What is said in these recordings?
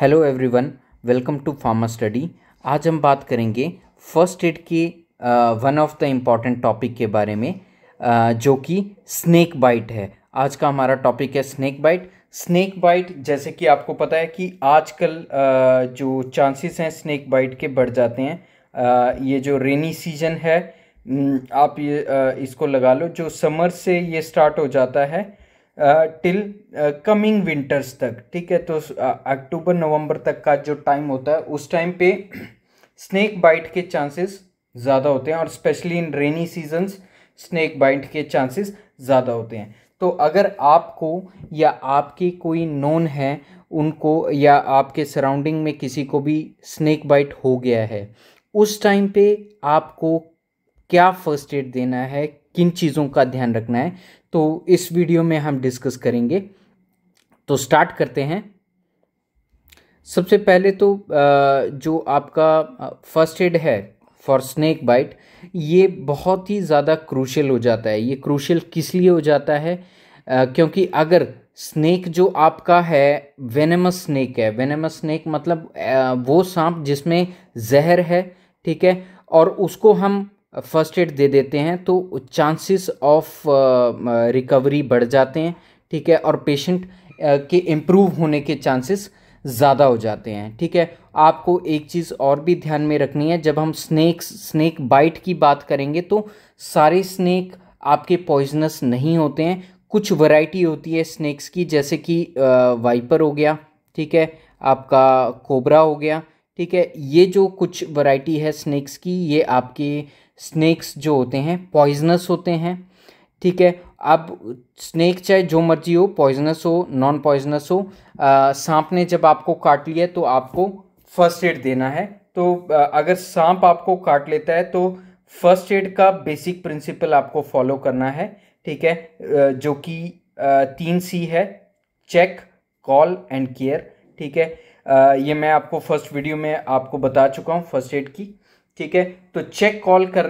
hello everyone welcome to pharma study आज हम बात करेंगे फर्स्ट एड के one of the important topic के बारे में uh, जो कि स्नेक बाइट है आज का हमारा टॉपिक है स्नेक बाइट स्नेक बाइट जैसे कि आपको पता है कि आजकल uh, जो चांसेस हैं स्नेक बाइट के बढ़ जाते हैं uh, ये जो रेनी सीजन है mm, आप ये uh, इसको लगा लो जो समर से ये स्टार्ट हो जाता है टिल कमिंग विंटर्स तक ठीक है तो अक्टूबर नवंबर तक का जो टाइम होता है उस टाइम पे स्नैक बाइट के चांसेस ज़्यादा होते हैं और specially in rainy seasons snake bite के चांसेस ज़्यादा होते हैं तो अगर आपको या आपके कोई नोन है उनको या आपके सराउंडिंग में किसी को भी स्नैक बाइट हो गया है उस टाइम पे आपको क्या फर्स्ट एड देना है किन चीज़ों का ध्यान रखना है तो इस वीडियो में हम डिस्कस करेंगे तो स्टार्ट करते हैं सबसे पहले तो जो आपका फर्स्ट एड है फॉर स्नैक बाइट ये बहुत ही ज़्यादा क्रूशल हो जाता है ये क्रूशल किस लिए हो जाता है क्योंकि अगर स्नेक जो आपका है वेनेमस स्नैक है वेनेमस स्नैक मतलब वो सांप जिसमें जहर है ठीक है और उसको हम फर्स्ट एड दे देते हैं तो चांसेस ऑफ रिकवरी बढ़ जाते हैं ठीक है और पेशेंट के इम्प्रूव होने के चांसेस ज़्यादा हो जाते हैं ठीक है आपको एक चीज़ और भी ध्यान में रखनी है जब हम स्नैक्स स्नैक बाइट की बात करेंगे तो सारे स्नैक आपके पॉइजनस नहीं होते हैं कुछ वैरायटी होती है स्नैक्स की जैसे कि वाइपर हो गया ठीक है आपका कोबरा हो गया ठीक है ये जो कुछ वैरायटी है स्नैक्स की ये आपके स्नैक्स जो होते हैं पॉइजनस होते हैं ठीक है अब स्नेक चाहे जो मर्जी हो पॉइजनस हो नॉन पॉइजनस हो सांप ने जब आपको काट लिया तो आपको फर्स्ट एड देना है तो आ, अगर सांप आपको काट लेता है तो फर्स्ट एड का बेसिक प्रिंसिपल आपको फॉलो करना है ठीक है जो कि तीन सी है चेक कॉल एंड केयर ठीक है आ, ये मैं आपको फर्स्ट वीडियो में आपको बता चुका हूँ फर्स्ट एड की ठीक है तो चेक कॉल कर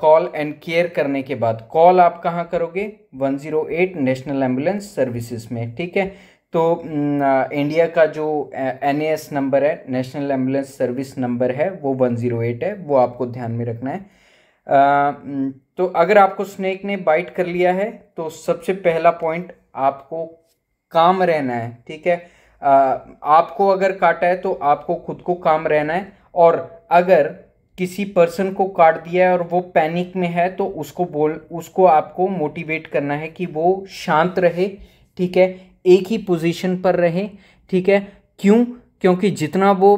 कॉल एंड केयर करने के बाद कॉल आप कहाँ करोगे 108 नेशनल एम्बुलेंस सर्विसेज में ठीक है तो न, इंडिया का जो एन नंबर है नेशनल एम्बुलेंस सर्विस नंबर है वो 108 है वो आपको ध्यान में रखना है आ, तो अगर आपको स्नेक ने बाइट कर लिया है तो सबसे पहला पॉइंट आपको काम रहना है ठीक है आ, आपको अगर काटा है तो आपको खुद को काम रहना है और अगर किसी पर्सन को काट दिया है और वो पैनिक में है तो उसको बोल उसको आपको मोटिवेट करना है कि वो शांत रहे ठीक है एक ही पोजीशन पर रहे ठीक है क्यों क्योंकि जितना वो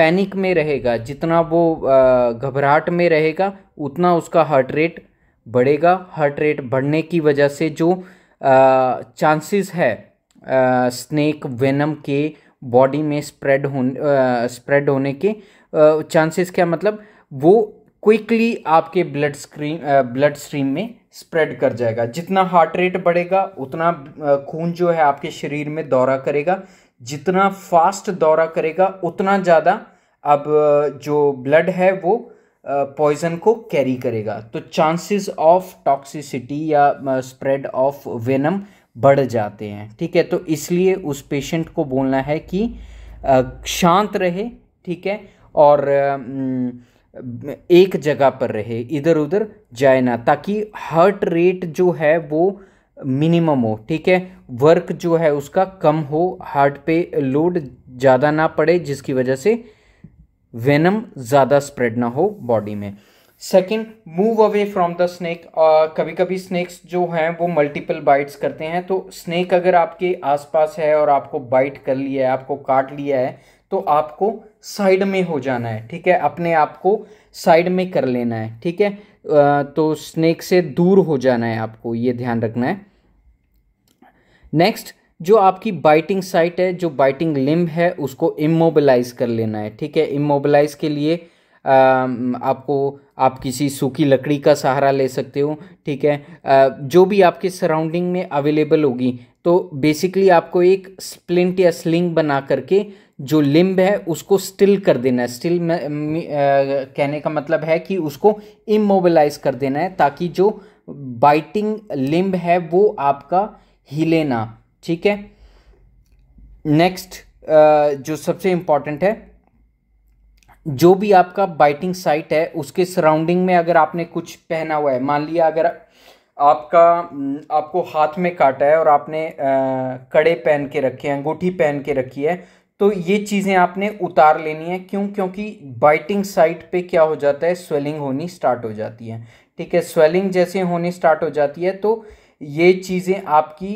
पैनिक में रहेगा जितना वो घबराहट में रहेगा उतना उसका हार्ट रेट बढ़ेगा हार्ट रेट बढ़ने की वजह से जो चांसेस है स्नेक वेनम के बॉडी में स्प्रेड होने स्प्रेड होने के चांसेस क्या मतलब वो क्विकली आपके ब्लड स्क्रीन ब्लड स्ट्रीम में स्प्रेड कर जाएगा जितना हार्ट रेट बढ़ेगा उतना खून जो है आपके शरीर में दौरा करेगा जितना फास्ट दौरा करेगा उतना ज़्यादा अब जो ब्लड है वो पॉइजन को कैरी करेगा तो चांसेस ऑफ टॉक्सिसिटी या स्प्रेड ऑफ वेनम बढ़ जाते हैं ठीक है तो इसलिए उस पेशेंट को बोलना है कि शांत रहे ठीक है और एक जगह पर रहे इधर उधर जाए ना ताकि हार्ट रेट जो है वो मिनिमम हो ठीक है वर्क जो है उसका कम हो हार्ट पे लोड ज़्यादा ना पड़े जिसकी वजह से वेनम ज़्यादा स्प्रेड ना हो बॉडी में second move away from the snake कभी कभी स्नेक्स जो हैं वो मल्टीपल बाइट्स करते हैं तो स्नेक अगर आपके आसपास है और आपको बाइट कर लिया है आपको काट लिया है तो आपको साइड में हो जाना है ठीक है अपने आप को साइड में कर लेना है ठीक है तो स्नेक से दूर हो जाना है आपको ये ध्यान रखना है नेक्स्ट जो आपकी बाइटिंग साइट है जो बाइटिंग लिम्ब है उसको इमोबिलाइज कर लेना है ठीक है इमोबिलाइज के लिए आ, आपको आप किसी सूखी लकड़ी का सहारा ले सकते हो ठीक है आ, जो भी आपके सराउंडिंग में अवेलेबल होगी तो बेसिकली आपको एक स्प्लिंट या स्लिंग बना करके जो लिम्ब है उसको स्टिल कर देना है स्टिल में, कहने का मतलब है कि उसको इमोबिलाइज कर देना है ताकि जो बाइटिंग लिम्ब है वो आपका हिले ना ठीक है नेक्स्ट जो सबसे इम्पॉर्टेंट है जो भी आपका बाइटिंग साइट है उसके सराउंडिंग में अगर आपने कुछ पहना हुआ है मान लिया अगर आपका आपको हाथ में काटा है और आपने आ, कड़े पहन के रखे हैं अंगूठी पहन के रखी है तो ये चीज़ें आपने उतार लेनी है क्यों क्योंकि बाइटिंग साइट पे क्या हो जाता है स्वेलिंग होनी स्टार्ट हो जाती है ठीक है स्वेलिंग जैसे होनी स्टार्ट हो जाती है तो ये चीज़ें आपकी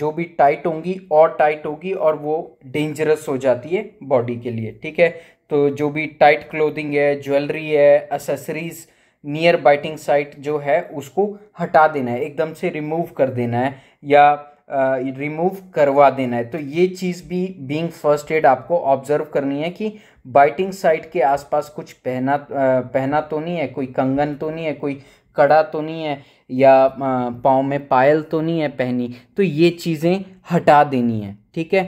जो भी टाइट होंगी और टाइट होगी और वो डेंजरस हो जाती है बॉडी के लिए ठीक है तो जो भी टाइट क्लोथिंग है ज्वेलरी है असेसरीज नियर बाइटिंग साइट जो है उसको हटा देना है एकदम से रिमूव कर देना है या रिमूव करवा देना है तो ये चीज़ भी बीइंग फर्स्ट एड आपको ऑब्जर्व करनी है कि बाइटिंग साइट के आसपास कुछ पहना पहना तो नहीं है कोई कंगन तो नहीं है कोई कड़ा तो नहीं है या पाँव में पायल तो नहीं है पहनी तो ये चीज़ें हटा देनी है ठीक है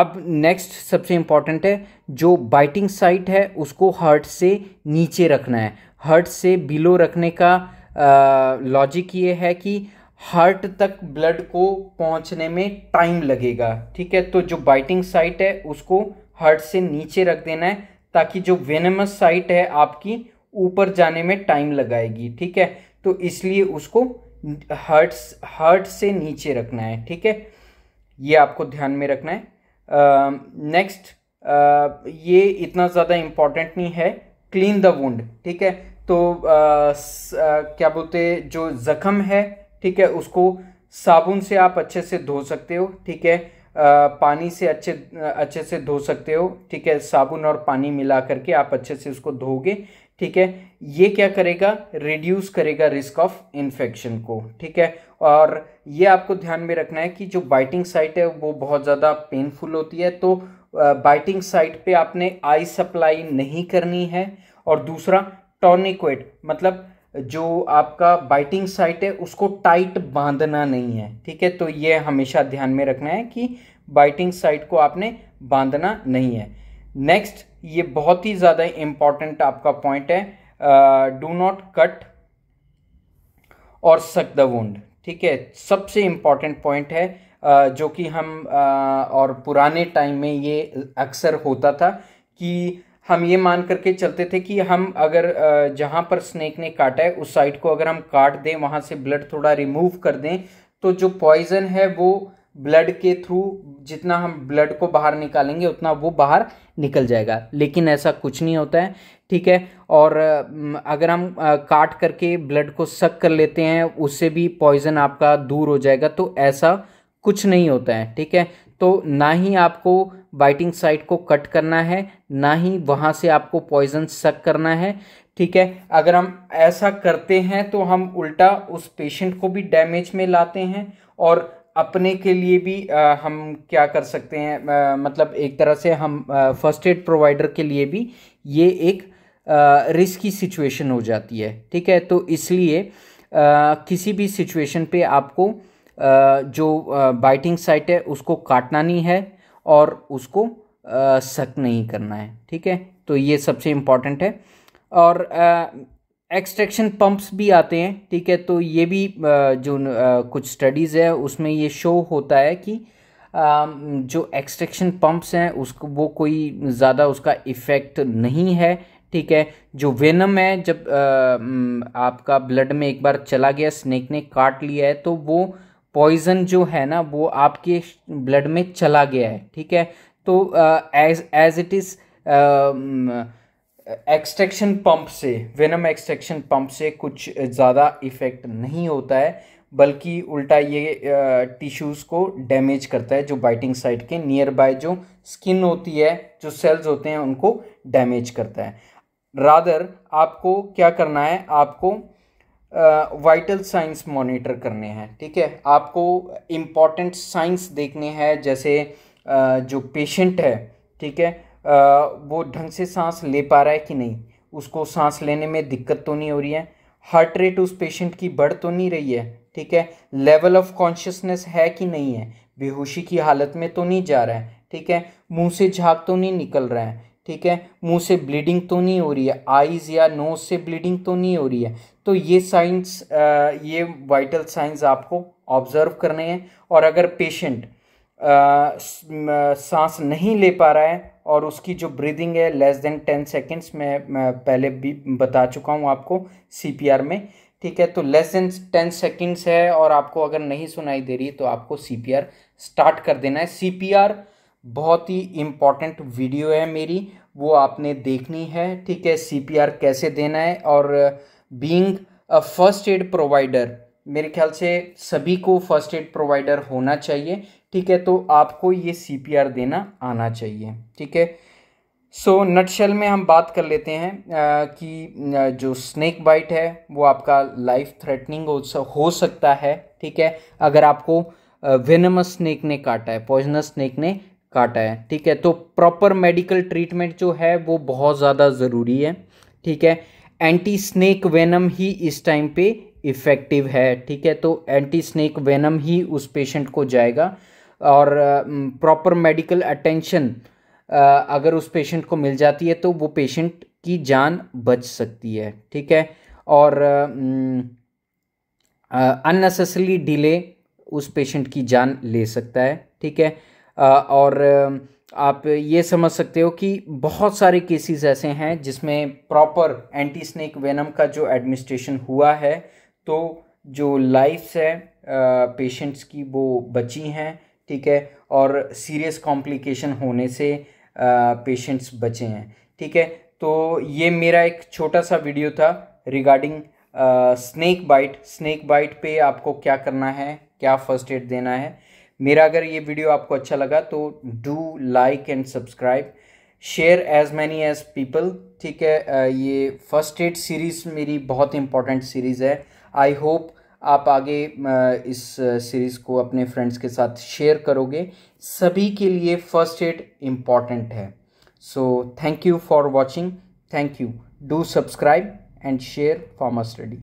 अब नेक्स्ट सबसे इम्पॉर्टेंट है जो बाइटिंग साइट है उसको हर्ट से नीचे रखना है हर्ट से बिलो रखने का लॉजिक ये है कि हार्ट तक ब्लड को पहुंचने में टाइम लगेगा ठीक है तो जो बाइटिंग साइट है उसको हार्ट से नीचे रख देना है ताकि जो वेनमस साइट है आपकी ऊपर जाने में टाइम लगाएगी ठीक है तो इसलिए उसको हार्ट हार्ट से नीचे रखना है ठीक है ये आपको ध्यान में रखना है नेक्स्ट uh, uh, ये इतना ज़्यादा इम्पॉर्टेंट नहीं है क्लीन द वुंड ठीक है तो uh, uh, क्या बोलते जो जख्म है ठीक है उसको साबुन से आप अच्छे से धो सकते हो ठीक है पानी से अच्छे अच्छे से धो सकते हो ठीक है साबुन और पानी मिला करके आप अच्छे से उसको धोगे ठीक है ये क्या करेगा रिड्यूस करेगा रिस्क ऑफ इन्फेक्शन को ठीक है और ये आपको ध्यान में रखना है कि जो बाइटिंग साइट है वो बहुत ज़्यादा पेनफुल होती है तो बाइटिंग साइट पे आपने आई सप्लाई नहीं करनी है और दूसरा टॉनिक्वेट मतलब जो आपका बाइटिंग साइट है उसको टाइट बांधना नहीं है ठीक है तो ये हमेशा ध्यान में रखना है कि बाइटिंग साइट को आपने बांधना नहीं है नेक्स्ट ये बहुत ही ज़्यादा इम्पॉर्टेंट आपका पॉइंट है डू नॉट कट और सक द वुंड ठीक है सबसे इम्पॉर्टेंट पॉइंट है uh, जो कि हम uh, और पुराने टाइम में ये अक्सर होता था कि हम ये मान करके चलते थे कि हम अगर जहाँ पर स्नेक ने काटा है उस साइड को अगर हम काट दें वहाँ से ब्लड थोड़ा रिमूव कर दें तो जो पॉइज़न है वो ब्लड के थ्रू जितना हम ब्लड को बाहर निकालेंगे उतना वो बाहर निकल जाएगा लेकिन ऐसा कुछ नहीं होता है ठीक है और अगर हम काट करके ब्लड को सक कर लेते हैं उससे भी पॉइज़न आपका दूर हो जाएगा तो ऐसा कुछ नहीं होता है ठीक है तो ना ही आपको बाइटिंग साइट को कट करना है ना ही वहाँ से आपको पॉइजन सक करना है ठीक है अगर हम ऐसा करते हैं तो हम उल्टा उस पेशेंट को भी डैमेज में लाते हैं और अपने के लिए भी आ, हम क्या कर सकते हैं आ, मतलब एक तरह से हम फर्स्ट एड प्रोवाइडर के लिए भी ये एक रिस्की सिचुएशन हो जाती है ठीक है तो इसलिए आ, किसी भी सिचुएशन पे आपको जो बाइटिंग साइट है उसको काटना नहीं है और उसको सक नहीं करना है ठीक है तो ये सबसे इम्पॉर्टेंट है और एक्सट्रैक्शन पंप्स भी आते हैं ठीक है तो ये भी जो कुछ स्टडीज़ है उसमें ये शो होता है कि जो एक्सट्रैक्शन पंप्स हैं उसको वो कोई ज़्यादा उसका इफ़ेक्ट नहीं है ठीक है जो वेनम है जब आपका ब्लड में एक बार चला गया स्नेक ने काट लिया है तो वो पॉइज़न जो है ना वो आपके ब्लड में चला गया है ठीक है तो as as it is extraction pump से वेनम एक्सट्रैक्शन पंप से कुछ ज़्यादा इफ़ेक्ट नहीं होता है बल्कि उल्टा ये टिश्यूज़ को डैमेज करता है जो बाइटिंग साइट के नियर बाय जो स्किन होती है जो सेल्स होते हैं उनको डैमेज करता है रादर आपको क्या करना है आपको वाइटल साइंस मॉनिटर करने हैं ठीक है आपको इम्पॉर्टेंट साइंस देखने हैं जैसे जो पेशेंट है ठीक है वो ढंग से सांस ले पा रहा है कि नहीं उसको सांस लेने में दिक्कत तो नहीं हो रही है हार्ट रेट उस पेशेंट की बढ़ तो नहीं रही है ठीक है लेवल ऑफ कॉन्शियसनेस है कि नहीं है बेहोशी की हालत में तो नहीं जा रहा है ठीक है मुंह से झाग तो नहीं निकल रहा है ठीक है मुंह से ब्लीडिंग तो नहीं हो रही है आइज़ या नोज से ब्लीडिंग तो नहीं हो रही है तो ये साइंस ये वाइटल साइंस आपको ऑब्ज़र्व करने हैं और अगर पेशेंट सांस नहीं ले पा रहा है और उसकी जो ब्रीदिंग है लेस देन टेन सेकेंड्स मैं पहले भी बता चुका हूँ आपको सीपीआर में ठीक है तो लेस देन टेन सेकेंड्स है और आपको अगर नहीं सुनाई दे रही तो आपको सीपीआर स्टार्ट कर देना है सीपीआर बहुत ही इम्पॉर्टेंट वीडियो है मेरी वो आपने देखनी है ठीक है सीपीआर कैसे देना है और being a first aid provider मेरे ख्याल से सभी को फर्स्ट एड प्रोवाइडर होना चाहिए ठीक है तो आपको ये सीपीआर देना आना चाहिए ठीक है सो so, नटशल में हम बात कर लेते हैं आ, uh, कि uh, जो स्नेक बाइट है वो आपका लाइफ थ्रेटनिंग हो सकता है ठीक है अगर आपको वेनमस uh, स्नेक ने काटा है पॉइजनस स्नेक ने काटा है ठीक है तो प्रॉपर मेडिकल ट्रीटमेंट जो है वो बहुत ज़्यादा ज़रूरी है ठीक है एंटी स्नेक वेनम ही इस टाइम पे इफ़ेक्टिव है ठीक है तो एंटी स्नेक वेनम ही उस पेशेंट को जाएगा और प्रॉपर मेडिकल अटेंशन अगर उस पेशेंट को मिल जाती है तो वो पेशेंट की जान बच सकती है ठीक है और अननेसेसरी डिले उस पेशेंट की जान ले सकता है ठीक है और आप ये समझ सकते हो कि बहुत सारे केसेस ऐसे हैं जिसमें प्रॉपर एंटी स्नेक वेनम का जो एडमिनिस्ट्रेशन हुआ है तो जो लाइफ्स है पेशेंट्स की वो बची हैं ठीक है और सीरियस कॉम्प्लिकेशन होने से पेशेंट्स बचे हैं ठीक है तो ये मेरा एक छोटा सा वीडियो था regarding snake bite snake bite पे आपको क्या करना है क्या फर्स्ट एड देना है मेरा अगर ये वीडियो आपको अच्छा लगा तो do like and subscribe share as many as people ठीक है ये फर्स्ट एड सीरीज़ मेरी बहुत इंपॉर्टेंट सीरीज़ है आई होप आप आगे इस सीरीज़ को अपने फ्रेंड्स के साथ शेयर करोगे सभी के लिए फर्स्ट एड इम्पॉर्टेंट है so thank you for watching thank you do subscribe and share pharma study